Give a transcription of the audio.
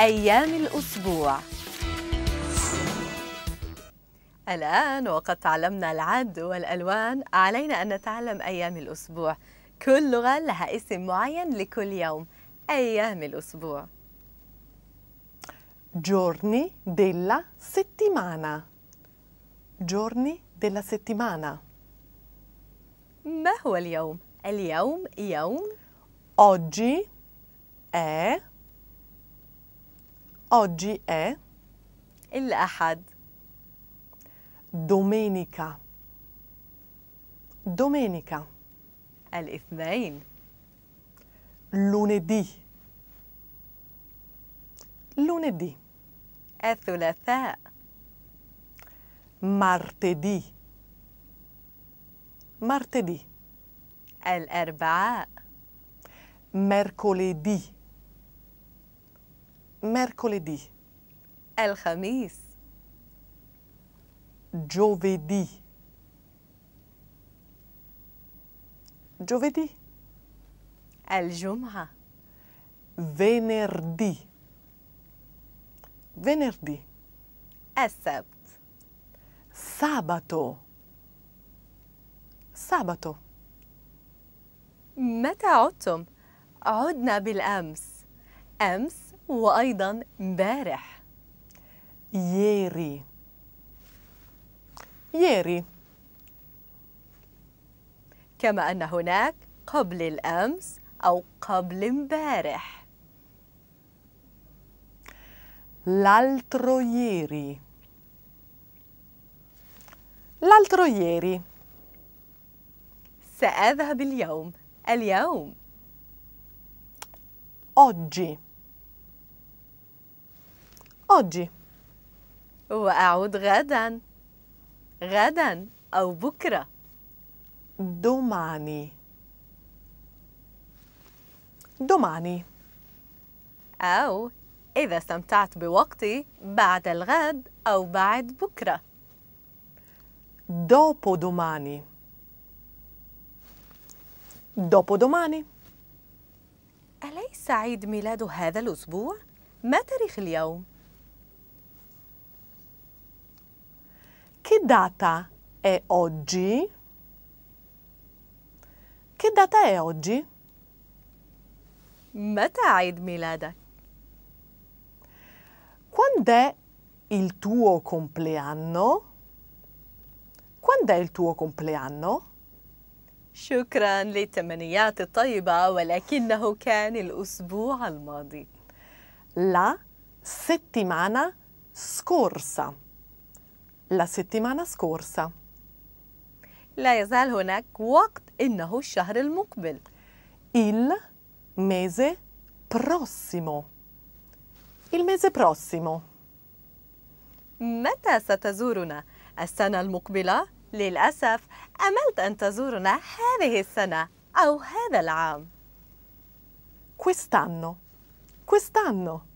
أيام الأسبوع الآن وقد تعلمنا العد والألوان علينا أن نتعلم أيام الأسبوع كل لغة لها اسم معين لكل يوم أيام الأسبوع جورني della settimana جورني della settimana ما هو اليوم؟ اليوم يوم أوجي إيه Oggi è الأحد domenica domenica الاثنين lunedì lunedì الثلاثاء martedì martedì الأربعاء mercoledì mercoledì الخميس giovedì giovedì الجمعة venerdì venerdì السبت sabato sabato متى عدتم؟ عدنا بالأمس أمس وأيضا مبارح ييري ييري كما أن هناك قبل الأمس أو قبل مبارح لالترو ييري لالترو ييري سأذهب اليوم اليوم أوجي oggi وأعود غدا غدا أو بكرة domani domani أو إذا استمتعت بوقتي بعد الغد أو بعد بكرة dopo domani. أليس عيد ميلاد هذا الأسبوع؟ ما تاريخ اليوم؟ Che data è oggi? che data è oggi? متى عيد ميلادك؟ Quando è il tuo compleanno? Quando è il tuo compleanno? شكرا للتمنيات الطيبة ولكنه كان al الماضي. La settimana scorsa. la settimana scorsa. لا يزال هناك وقت إنه الشهر المقبل. Il mese prossimo. Il mese prossimo. متى ستزورنا؟ السنة المقبلة؟ للأسف أملت أن تزورنا هذه السنة أو هذا العام. Quest'anno. Quest'anno.